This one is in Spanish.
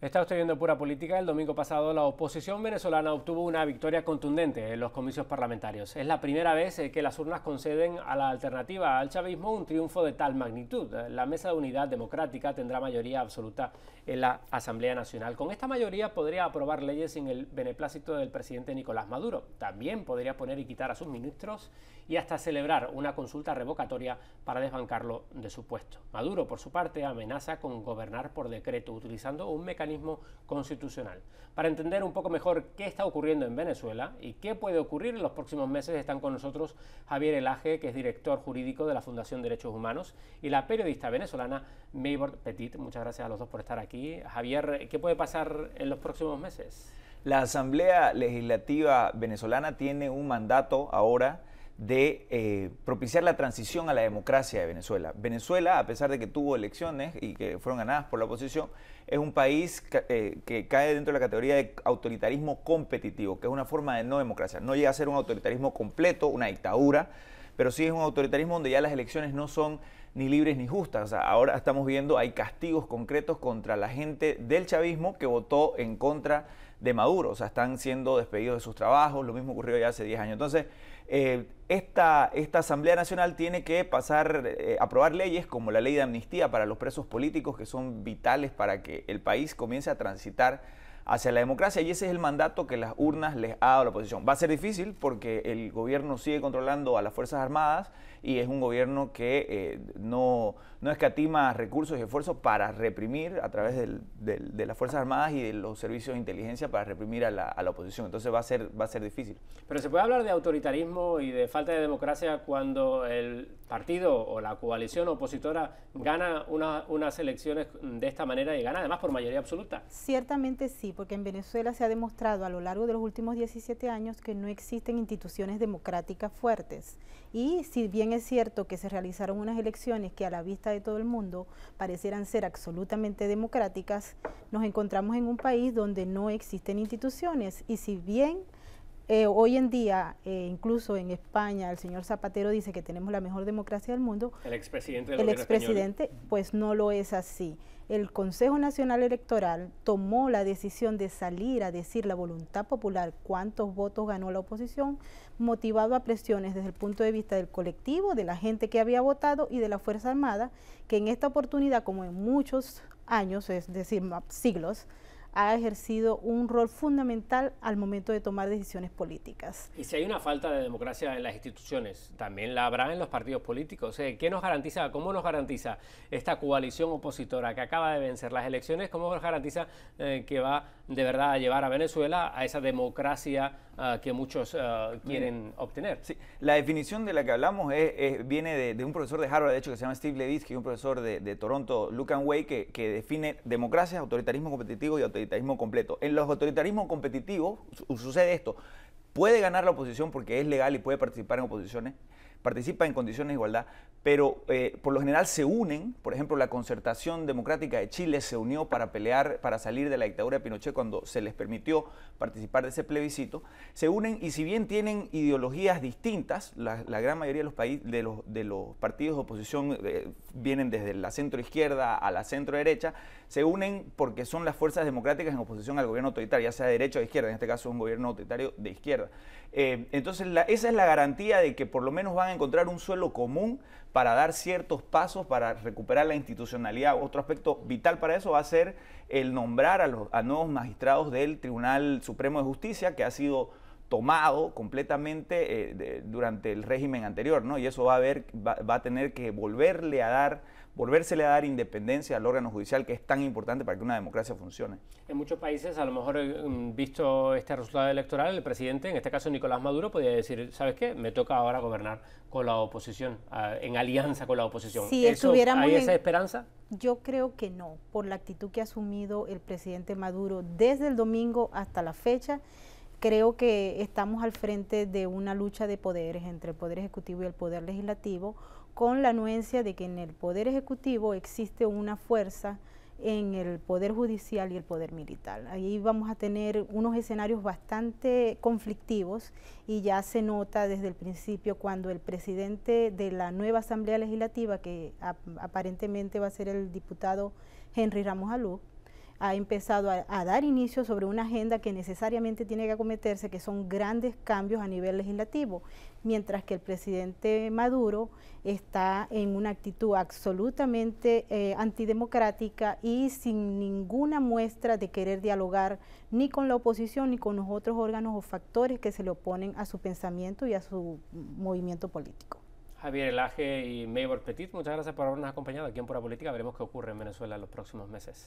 Está usted viendo pura política. El domingo pasado la oposición venezolana obtuvo una victoria contundente en los comicios parlamentarios. Es la primera vez eh, que las urnas conceden a la alternativa al chavismo un triunfo de tal magnitud. La Mesa de Unidad Democrática tendrá mayoría absoluta en la Asamblea Nacional. Con esta mayoría podría aprobar leyes sin el beneplácito del presidente Nicolás Maduro. También podría poner y quitar a sus ministros y hasta celebrar una consulta revocatoria para desbancarlo de su puesto. Maduro, por su parte, amenaza con gobernar por decreto utilizando un mecanismo constitucional. Para entender un poco mejor qué está ocurriendo en Venezuela y qué puede ocurrir en los próximos meses, están con nosotros Javier Elaje, que es director jurídico de la Fundación Derechos Humanos, y la periodista venezolana Maybor Petit. Muchas gracias a los dos por estar aquí. Javier, ¿qué puede pasar en los próximos meses? La Asamblea Legislativa venezolana tiene un mandato ahora de eh, propiciar la transición a la democracia de Venezuela. Venezuela, a pesar de que tuvo elecciones y que fueron ganadas por la oposición, es un país eh, que, cae dentro de la categoría de autoritarismo competitivo, que es una forma de no democracia. No llega a ser un autoritarismo completo, una dictadura, pero sí es un autoritarismo donde ya las elecciones no son ni libres ni justas. ahora estamos viendo, hay castigos concretos contra la gente del chavismo que votó en contra de Maduro. O sea, están siendo despedidos de sus trabajos, lo mismo ocurrió ya hace 10 años. Entonces, eh, esta, Asamblea Nacional tiene que pasar, eh, aprobar leyes como la ley de amnistía para los presos políticos que son vitales para que el país comience a transitar hacia la democracia y ese es el mandato que las urnas les ha dado la oposición. Va a ser difícil porque el gobierno sigue controlando a las Fuerzas Armadas y es un gobierno que eh, no, escatima recursos y esfuerzos para reprimir a través del, de las Fuerzas Armadas y de los servicios de inteligencia para reprimir a la, a la, oposición. Entonces va a, ser, va a ser difícil. Pero se puede hablar de autoritarismo y de falta de democracia cuando el partido o la coalición opositora gana unas elecciones de esta manera y gana además por mayoría absoluta. Ciertamente sí porque en Venezuela se ha demostrado a lo largo de los últimos 17 años que no existen instituciones democráticas fuertes. Y si bien es cierto que se realizaron unas elecciones que a la vista de todo el mundo parecieran ser absolutamente democráticas, nos encontramos en un país donde no existen instituciones. Y si bien eh, hoy en día, eh, incluso en España, el señor Zapatero dice que tenemos la mejor democracia del mundo. El expresidente El expresidente, pues no lo es así. El Consejo Nacional Electoral tomó la decisión de salir a decir la voluntad popular cuántos votos ganó la oposición, motivado a presiones desde el punto de vista del colectivo, de la gente que había votado y de la Fuerza Armada, que en esta oportunidad, como en muchos años, es decir, siglos, ha ejercido un rol fundamental al momento de tomar decisiones políticas. Y si hay una falta de democracia en las instituciones, también la habrá en los partidos políticos. Eh, ¿Qué nos garantiza, cómo nos garantiza esta coalición opositora que acaba de vencer las elecciones, cómo nos garantiza eh, que va de verdad a llevar a Venezuela a esa democracia ah, que muchos ah, quieren obtener? La definición de la que hablamos es, viene de, un profesor de Harvard, de hecho, que se llama Steve es un profesor de, Toronto, Luke Way, que, que define democracia, autoritarismo competitivo y autoritarismo completo. En los autoritarismos competitivos sucede esto. Puede ganar la oposición porque es legal y puede participar en oposiciones, participa en condiciones de igualdad, pero eh, por lo general se unen, por ejemplo, la Concertación Democrática de Chile se unió para pelear, para salir de la dictadura de Pinochet cuando se les permitió participar de ese plebiscito, se unen y si bien tienen ideologías distintas, la, gran mayoría de los, de de los partidos de oposición eh, vienen desde la centro izquierda a la centro derecha, se unen porque son las fuerzas democráticas en oposición al gobierno autoritario, ya sea de derecha o de izquierda, en este caso es un gobierno autoritario de izquierda. Eh, entonces, esa es la garantía de que por lo menos van encontrar un suelo común para dar ciertos pasos para recuperar la institucionalidad. Otro aspecto vital para eso va a ser el nombrar a, los, a nuevos magistrados del Tribunal Supremo de Justicia, que ha sido tomado completamente eh, durante el régimen anterior, ¿no? Y eso va a, ver, va, a tener que volverle a dar, volvérsele a dar independencia al órgano judicial que es tan importante para que una democracia funcione. En muchos países, a lo mejor eh, mm, visto este resultado electoral, el presidente, en este caso Nicolás Maduro, podría decir, ¿sabes qué? Me toca ahora gobernar con la oposición, en alianza con la oposición. ¿Hay esa esperanza? Yo creo que no, por la actitud que ha asumido el presidente Maduro desde el domingo hasta la fecha creo que estamos al frente de una lucha de poderes entre el Poder Ejecutivo y el Poder Legislativo, con la anuencia de que en el Poder Ejecutivo existe una fuerza en el Poder Judicial y el Poder Militar. Ahí vamos a tener unos escenarios bastante conflictivos y ya se nota desde el principio cuando el presidente de la nueva Asamblea Legislativa, que aparentemente va a ser el diputado Henry Ramos Alú, ha empezado a, dar inicio sobre una agenda que necesariamente tiene que acometerse, que son grandes cambios a nivel legislativo, mientras que el presidente Maduro está en una actitud absolutamente eh, antidemocrática y sin ninguna muestra de querer dialogar ni con la oposición ni con los otros órganos o factores que se le oponen a su pensamiento y a su movimiento político. Javier Elaje y Maybor Petit, muchas gracias por habernos acompañado aquí en Pura Política. Veremos qué ocurre en Venezuela en los próximos meses.